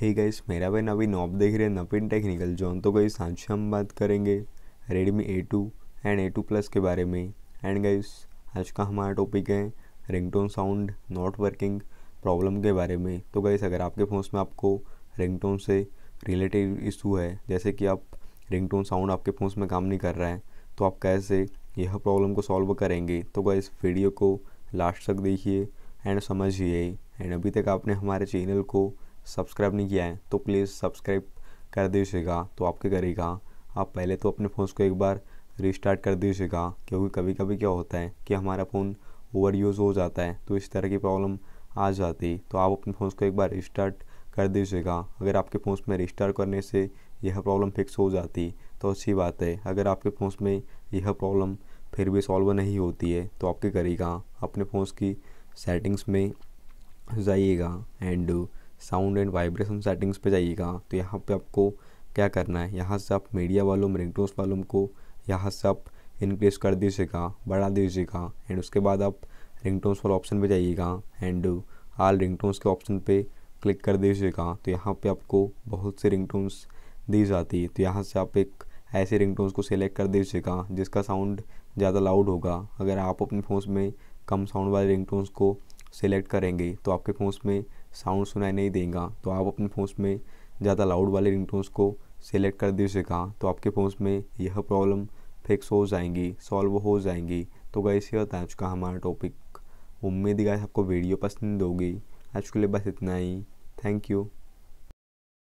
hey guys मेरा भाई नवीन knob देख रहे हैं नवीन टेक्निकल जोन तो गाइस आज हम बात करेंगे Redmi A two and A two plus के बारे में एंड गाइस आज का हमारा टॉपिक है ringtone sound not working problem के बारे में तो गाइस अगर आपके फ़ोन में आपको रिंगटोन से रिलेटेड इशू है जैसे कि आप रिंगटोन साउंड आपके फ़ोन में काम नहीं कर रहा है तो आप कैसे यह प्रॉब्लम को सॉल्व करेंगे तो गाइस वीडियो को लास्ट तक देखिए एंड समझिए एंड अभी तक आपने हमारे चैनल को सब्सक्राइब नहीं किया है तो प्लीज़ सब्सक्राइब कर दीजिएगा तो आपके करेगा आप पहले तो अपने फ़ोन को एक बार रिस्टार्ट कर दीजिएगा क्योंकि कभी कभी क्या होता है कि हमारा फ़ोन ओवर यूज़ हो जाता है तो इस तरह की प्रॉब्लम आ जाती तो आप अपने फ़ोन को एक बार रिस्टार्ट कर दीजिएगा अगर आपके फ़ोन में रिस्टार्ट करने से यह प्रॉब्लम फिक्स हो जाती तो अच्छी बात है अगर आपके फ़ोन में यह प्रॉब्लम फिर भी सॉल्व नहीं होती है तो आपके करेगा अपने फ़ोन की सेटिंग्स में जाइएगा and sound and vibration settings पे जाइएगा तो यहाँ पे आपको क्या करना है यहाँ से आप मीडिया वालों रिंगटोन्स वालूम को यहाँ से आप इंक्रीज कर दीजिएगा बढ़ा दीजिएगा एंड उसके बाद आप रिंगटोन्स वाले ऑप्शन पे जाइएगा एंड आल रिंगटोन्स के ऑप्शन पे क्लिक कर दीजिएगा तो यहाँ पे आपको बहुत से रिंगटोन्स दी जाती है तो यहाँ से आप एक ऐसे रिंगटोन्स को सिलेक्ट कर दीजिएगा जिसका साउंड ज़्यादा लाउड होगा अगर आप अपने फ़ोन में कम साउंड वाले रिंगटोन्स को सिलेक्ट करेंगे तो आपके फ़ोन में साउंड सुनाई नहीं देगा तो आप अपने फ़ोन में ज़्यादा लाउड वाले रिंगटोन्स को सेलेक्ट कर दीजिएगा तो आपके फ़ोन में यह प्रॉब्लम फिक्स हो जाएंगी सॉल्व हो जाएंगी तो गई से बता चुका हमारा टॉपिक उम्मीद गाइस आपको वीडियो पसंद होगी आज के लिए बस इतना ही थैंक यू